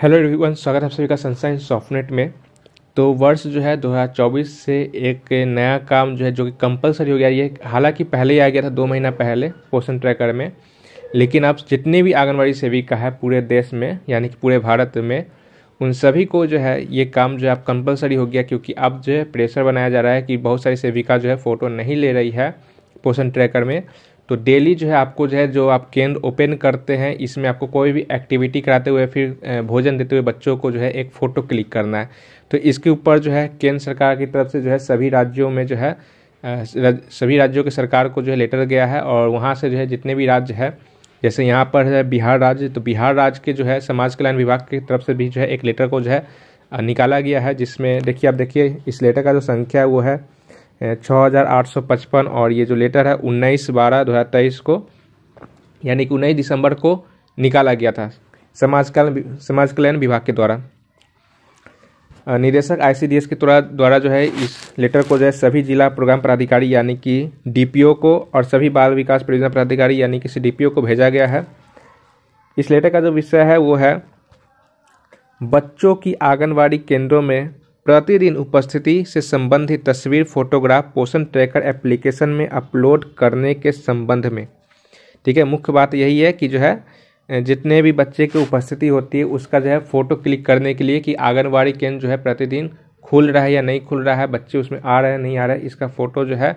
hello everyone स्वागत है आप सभी का सनसाइन सॉफ्टनेट में तो वर्ष जो है 2024 से एक नया काम जो है जो कि कंपलसरी हो गया ये हालांकि पहले ही आ गया था दो महीना पहले पोषण ट्रैकर में लेकिन आप जितने भी आंगनबाड़ी सेविका है पूरे देश में यानी कि पूरे भारत में उन सभी को जो है ये काम जो है आप कंपलसरी हो गया क्योंकि अब जो है प्रेशर बनाया जा रहा है कि बहुत सारी सेविका जो है फ़ोटो नहीं ले रही है पोषण ट्रैकर में तो डेली जो है आपको जो है जो आप केंद्र ओपन करते हैं इसमें आपको कोई भी एक्टिविटी कराते हुए फिर भोजन देते हुए बच्चों को जो है एक फ़ोटो क्लिक करना है तो इसके ऊपर जो है केंद्र सरकार की तरफ से जो है सभी राज्यों में जो है सभी राज्यों के सरकार को जो है लेटर गया है और वहाँ से जो है जितने भी राज्य है जैसे यहाँ पर है बिहार राज्य तो बिहार राज्य के जो है समाज कल्याण विभाग की तरफ से भी जो है एक लेटर को जो है निकाला गया है जिसमें देखिए आप देखिए इस लेटर का जो संख्या है वो है 6855 और ये जो लेटर है उन्नीस बारह दो हज़ार तेईस को यानी कि उन्नीस दिसंबर को निकाला गया था समाज कल्याण समाज कल्याण विभाग के द्वारा निदेशक आईसीडीएस के द्वारा द्वारा जो है इस लेटर को जो है सभी जिला प्रोग्राम पदाधिकारी यानी कि डीपीओ को और सभी बाल विकास परियोजना पदाधिकारी यानी कि सी को भेजा गया है इस लेटर का जो विषय है वो है बच्चों की आंगनबाड़ी केंद्रों में प्रतिदिन उपस्थिति से संबंधित तस्वीर फोटोग्राफ पोषण ट्रैकर एप्लीकेशन में अपलोड करने के संबंध में ठीक है मुख्य बात यही है कि जो है जितने भी बच्चे की उपस्थिति होती है उसका जो है फ़ोटो क्लिक करने के लिए कि आंगनबाड़ी केंद्र जो है प्रतिदिन खुल रहा है या नहीं खुल रहा है बच्चे उसमें आ रहे हैं नहीं आ रहे इसका फ़ोटो जो है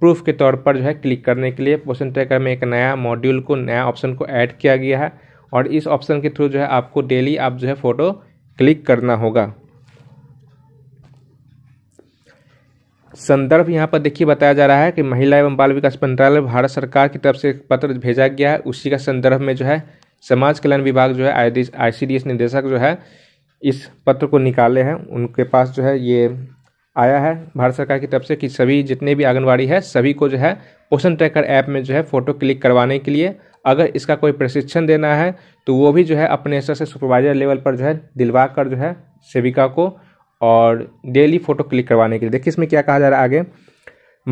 प्रूफ के तौर पर जो है क्लिक करने के लिए पोषण ट्रैकर में एक नया मॉड्यूल को नया ऑप्शन को ऐड किया गया है और इस ऑप्शन के थ्रू जो है आपको डेली आप जो है फ़ोटो क्लिक करना होगा संदर्भ यहाँ पर देखिए बताया जा रहा है कि महिला एवं बाल विकास मंत्रालय भारत सरकार की तरफ से एक पत्र भेजा गया है उसी का संदर्भ में जो है समाज कल्याण विभाग जो है आई निदेशक जो है इस पत्र को निकाले हैं उनके पास जो है ये आया है भारत सरकार की तरफ से कि सभी जितने भी आंगनबाड़ी है सभी को जो है पोषण ट्रैकर ऐप में जो है फ़ोटो क्लिक करवाने के लिए अगर इसका कोई प्रशिक्षण देना है तो वो भी जो है अपने स्तर से सुपरवाइजर लेवल पर जो है दिलवा कर जो है सेविका को और डेली फोटो क्लिक करवाने के लिए देखिए इसमें क्या कहा जा रहा है आगे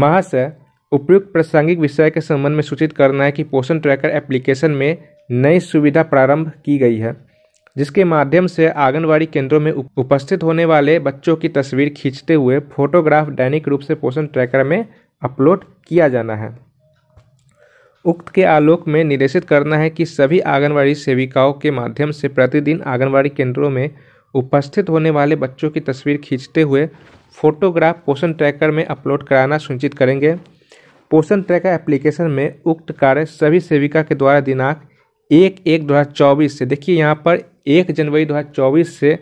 महाशय उपयुक्त प्रासंगिक विषय के संबंध में सूचित करना है कि पोषण ट्रैकर एप्लीकेशन में नई सुविधा प्रारंभ की गई है जिसके माध्यम से आंगनबाड़ी केंद्रों में उपस्थित होने वाले बच्चों की तस्वीर खींचते हुए फोटोग्राफ दैनिक रूप से पोषण ट्रैकर में अपलोड किया जाना है उक्त के आलोक में निर्देशित करना है कि सभी आंगनबाड़ी सेविकाओं के माध्यम से प्रतिदिन आंगनबाड़ी केंद्रों में उपस्थित होने वाले बच्चों की तस्वीर खींचते हुए फोटोग्राफ पोषण ट्रैकर में अपलोड कराना सुनिश्चित करेंगे पोषण ट्रैकर एप्लीकेशन में उक्त कार्य सभी सेविका के द्वारा दिनांक एक एक दो हज़ार चौबीस से देखिए यहाँ पर एक जनवरी दो हज़ार चौबीस से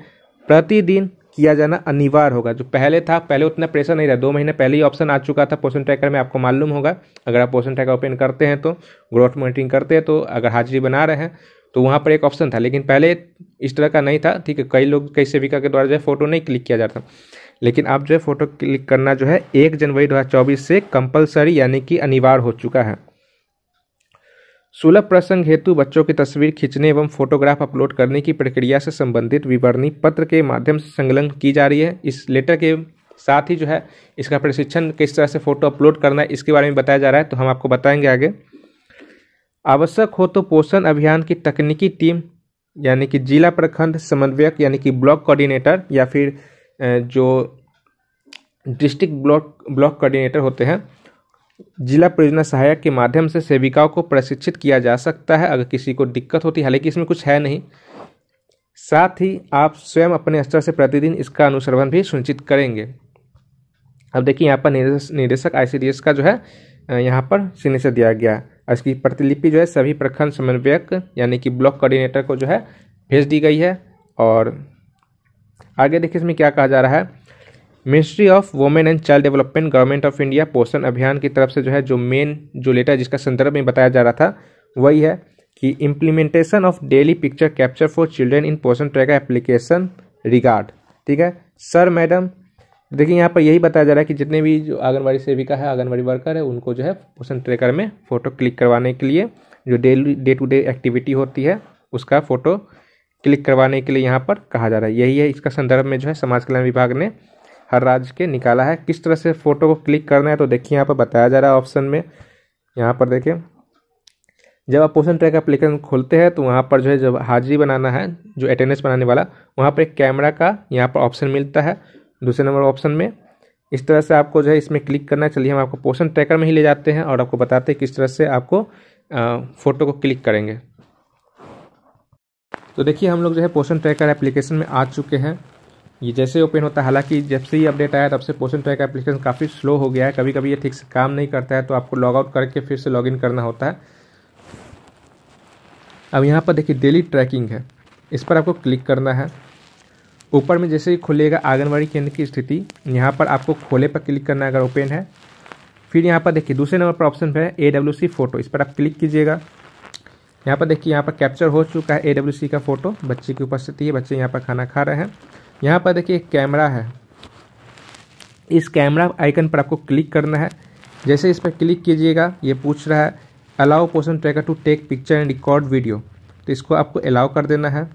प्रतिदिन किया जाना अनिवार्य होगा जो पहले था पहले उतना प्रेशर नहीं रहा दो महीने पहले ही ऑप्शन आ चुका था पोषण ट्रैकर में आपको मालूम होगा अगर आप पोषण ट्रैकर ओपन करते हैं तो ग्रोथ मॉनिटरिंग करते हैं तो अगर हाजिरी बना रहे हैं तो वहाँ पर एक ऑप्शन था लेकिन पहले इस तरह का नहीं था ठीक है कई लोग कई सेविका के द्वारा जो है फोटो नहीं क्लिक किया जाता लेकिन अब जो है फोटो क्लिक करना जो है एक जनवरी 2024 से कंपलसरी यानी कि अनिवार्य हो चुका है सुलभ प्रसंग हेतु बच्चों की तस्वीर खींचने एवं फोटोग्राफ अपलोड करने की प्रक्रिया से संबंधित विवरणी पत्र के माध्यम से संलग्न की जा रही है इस लेटर के साथ ही जो है इसका प्रशिक्षण किस तरह से फोटो अपलोड करना है इसके बारे में बताया जा रहा है तो हम आपको बताएंगे आगे आवश्यक हो तो पोषण अभियान की तकनीकी टीम यानी कि जिला प्रखंड समन्वयक यानी कि ब्लॉक कोऑर्डिनेटर या फिर जो डिस्ट्रिक्ट ब्लॉक ब्लॉक कोऑर्डिनेटर होते हैं जिला परियोजना सहायक के माध्यम से सेविकाओं को प्रशिक्षित किया जा सकता है अगर किसी को दिक्कत होती है हालांकि इसमें कुछ है नहीं साथ ही आप स्वयं अपने स्तर से प्रतिदिन इसका अनुसरण भी सुनिश्चित करेंगे अब देखिए यहाँ पर निर्देशक आई का जो है यहाँ पर सीने दिया गया और इसकी प्रतिलिपि जो है सभी प्रखंड समन्वयक यानी कि ब्लॉक कोऑर्डिनेटर को जो है भेज दी गई है और आगे देखिए इसमें क्या कहा जा रहा है ministry of women and child development government of India Poshan Abhiyaan की तरफ से जो है जो मेन जो लेटर जिसका संदर्भ में बताया जा रहा था वही है कि implementation of daily picture capture for children in Poshan tracker application regard ठीक है सर मैडम देखिए यहाँ पर यही बताया जा रहा है कि जितने भी जो आंगनबाड़ी सेविका है आंगनबाड़ी वर्कर है उनको जो है पोषण ट्रेकर में फ़ोटो क्लिक करवाने के लिए जो daily day to day activity होती है उसका फ़ोटो क्लिक करवाने के लिए यहाँ पर कहा जा रहा है यही है इसका संदर्भ में जो है समाज कल्याण विभाग ने हर राज्य के निकाला है किस तरह से फ़ोटो को क्लिक करना है तो देखिए यहाँ पर बताया जा रहा है ऑप्शन में यहाँ पर देखिए जब आप पोषण ट्रैक एप्लीकेशन खोलते हैं तो वहाँ पर जो है जब हाजिरी बनाना है जो अटेंडेंस बनाने वाला वहाँ पर एक कैमरा का यहाँ पर ऑप्शन मिलता है दूसरे नंबर ऑप्शन में इस तरह से आपको जो है इसमें क्लिक करना है चलिए हम आपको पोषण ट्रैकर में ही ले जाते हैं और आपको बताते हैं किस तरह से आपको फ़ोटो को क्लिक करेंगे तो देखिए हम लोग जो है पोषण ट्रैकर एप्लीकेशन में आ चुके हैं ये जैसे ओपन होता है हालांकि जब से ये अपडेट आया तब से पोषण ट्रैकर एप्लीकेशन काफ़ी स्लो हो गया है कभी कभी ये ठीक से काम नहीं करता है तो आपको लॉग आउट करके फिर से लॉगिन करना होता है अब यहाँ पर देखिए डेली ट्रैकिंग है इस पर आपको क्लिक करना है ऊपर में जैसे ही खुलेगा आंगनबाड़ी केंद्र की स्थिति यहाँ पर आपको खोले पर क्लिक करना अगर ओपन है फिर यहाँ पर देखिए दूसरे नंबर पर ऑप्शन है ए डब्ल्यू सी फोटो इस पर आप क्लिक कीजिएगा यहाँ पर देखिए यहाँ पर कैप्चर हो चुका है ए डब्ल्यू सी का फोटो बच्चे की उपस्थिति है बच्चे यहाँ पर खाना खा रहे हैं यहाँ पर देखिए कैमरा है इस कैमरा आइकन पर आपको क्लिक करना है जैसे इस पर क्लिक कीजिएगा ये पूछ रहा है allow Poshan tracker to take picture and record video तो इसको आपको अलाउ कर देना है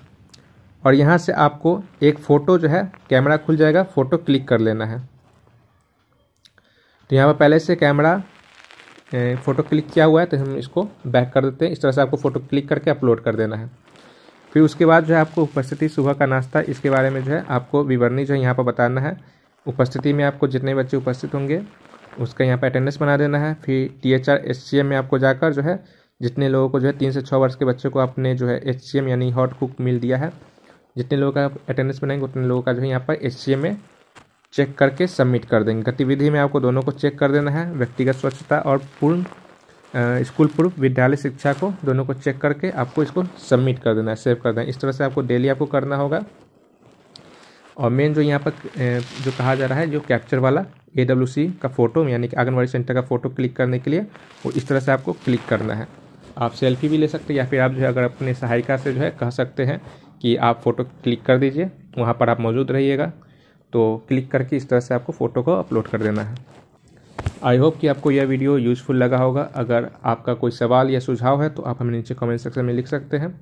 और यहाँ से आपको एक फ़ोटो जो है कैमरा खुल जाएगा फ़ोटो क्लिक कर लेना है तो यहाँ पर पहले से कैमरा फ़ोटो क्लिक किया हुआ है तो हम इसको बैक कर देते हैं इस तरह से आपको फ़ोटो क्लिक करके अपलोड कर देना है फिर उसके बाद जो है आपको उपस्थिति सुबह का नाश्ता इसके बारे में जो है आपको विवरणी जो है यहाँ पर बताना है उपस्थिति में आपको जितने बच्चे उपस्थित होंगे उसका यहाँ पर अटेंडेंस बना देना है फिर T H R H C M में आपको जाकर जो है जितने लोगों को जो है तीन से छः वर्ष के बच्चे को आपने जो है एच सी एम यानी हॉट कुक मिल दिया है जितने लोगों का अटेंडेंस बनाएंगे उतने लोगों का जो है यहाँ पर एच में चेक करके सबमिट कर देंगे गतिविधि में आपको दोनों को चेक कर देना है व्यक्तिगत स्वच्छता और पूर्ण स्कूल पूर्व विद्यालय शिक्षा को दोनों को चेक करके आपको इसको सबमिट कर देना है सेव कर देना इस तरह से आपको डेली आपको करना होगा और मेन जो यहाँ पर जो कहा जा रहा है जो कैप्चर वाला ए डब्ल्यू सी का फ़ोटो यानी कि आंगनबाड़ी सेंटर का फ़ोटो क्लिक करने के लिए वो इस तरह से आपको क्लिक करना है आप सेल्फी भी ले सकते हैं या फिर आप जो है अगर अपने सहायिका से जो है कह सकते हैं कि आप फ़ोटो क्लिक कर दीजिए वहाँ पर आप मौजूद रहिएगा तो क्लिक करके इस तरह से आपको फ़ोटो को अपलोड कर देना है आई होप कि आपको यह वीडियो यूज़फुल लगा होगा अगर आपका कोई सवाल या सुझाव है तो आप हमें नीचे कमेंट सेक्शन में लिख सकते हैं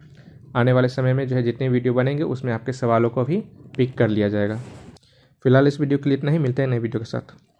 आने वाले समय में जो है जितने वीडियो बनेंगे उसमें आपके सवालों को भी पिक कर लिया जाएगा फिलहाल इस वीडियो के लिए इतना ही मिलते हैं नए वीडियो के साथ